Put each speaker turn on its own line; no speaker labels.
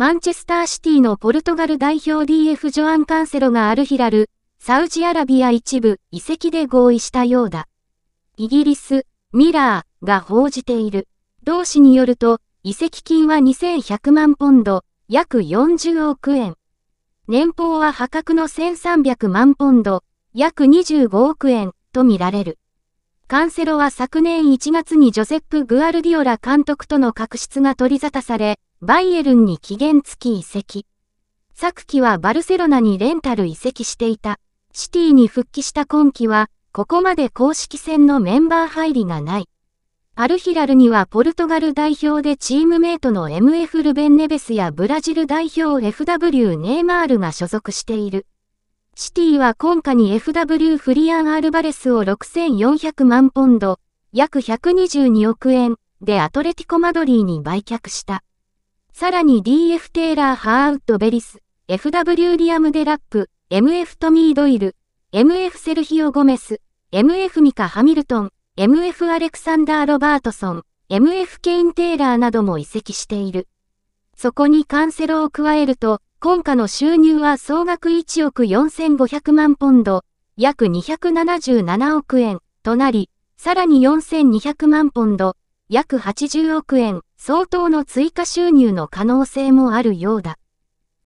マンチェスターシティのポルトガル代表 DF ジョアン・カンセロがアルヒラル、サウジアラビア一部、遺跡で合意したようだ。イギリス、ミラーが報じている。同氏によると、移籍金は2100万ポンド、約40億円。年俸は破格の1300万ポンド、約25億円とみられる。カンセロは昨年1月にジョセップ・グアルディオラ監督との確執が取り沙汰され、バイエルンに期限付き移籍。昨季はバルセロナにレンタル移籍していた。シティに復帰した今季は、ここまで公式戦のメンバー入りがない。アルヒラルにはポルトガル代表でチームメイトの MF ルベンネベスやブラジル代表 FW ネイマールが所属している。シティは今夏に FW フリアン・アルバレスを6400万ポンド、約122億円でアトレティコ・マドリーに売却した。さらに DF テイラー・ハーウッド・ベリス、FW リアム・デラップ、MF トミー・ドイル、MF セルヒオ・ゴメス、MF ミカ・ハミルトン、MF アレクサンダー・ロバートソン、MF ケイン・テイラーなども移籍している。そこにカンセロを加えると、今夏の収入は総額1億4500万ポンド、約277億円となり、さらに4200万ポンド、約80億円相当の追加収入の可能性もあるようだ。